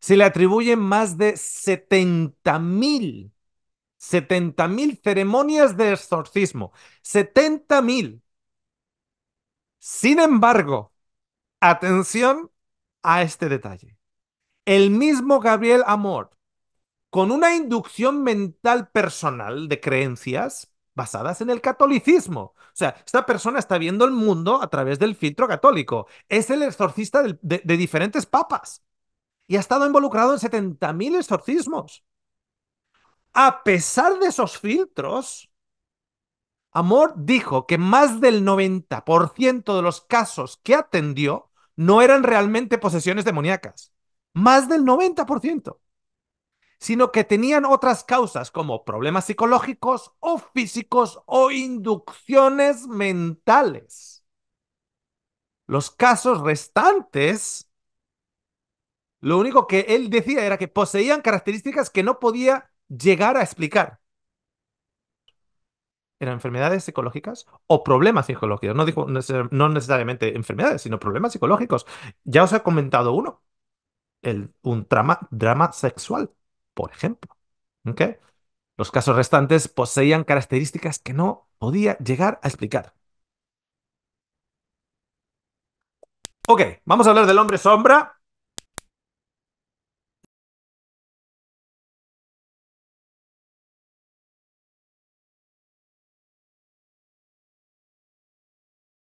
Se le atribuyen más de 70 mil, ceremonias de exorcismo, 70.000. Sin embargo, atención a este detalle. El mismo Gabriel Amor, con una inducción mental personal de creencias basadas en el catolicismo. O sea, esta persona está viendo el mundo a través del filtro católico. Es el exorcista de diferentes papas y ha estado involucrado en 70.000 exorcismos. A pesar de esos filtros, Amor dijo que más del 90% de los casos que atendió no eran realmente posesiones demoníacas. Más del 90%. Sino que tenían otras causas como problemas psicológicos o físicos o inducciones mentales. Los casos restantes lo único que él decía era que poseían características que no podía llegar a explicar. Eran enfermedades psicológicas o problemas psicológicos. No, dijo, no necesariamente enfermedades, sino problemas psicológicos. Ya os he comentado uno. El, un drama sexual, por ejemplo. ¿Okay? Los casos restantes poseían características que no podía llegar a explicar. Ok, vamos a hablar del hombre sombra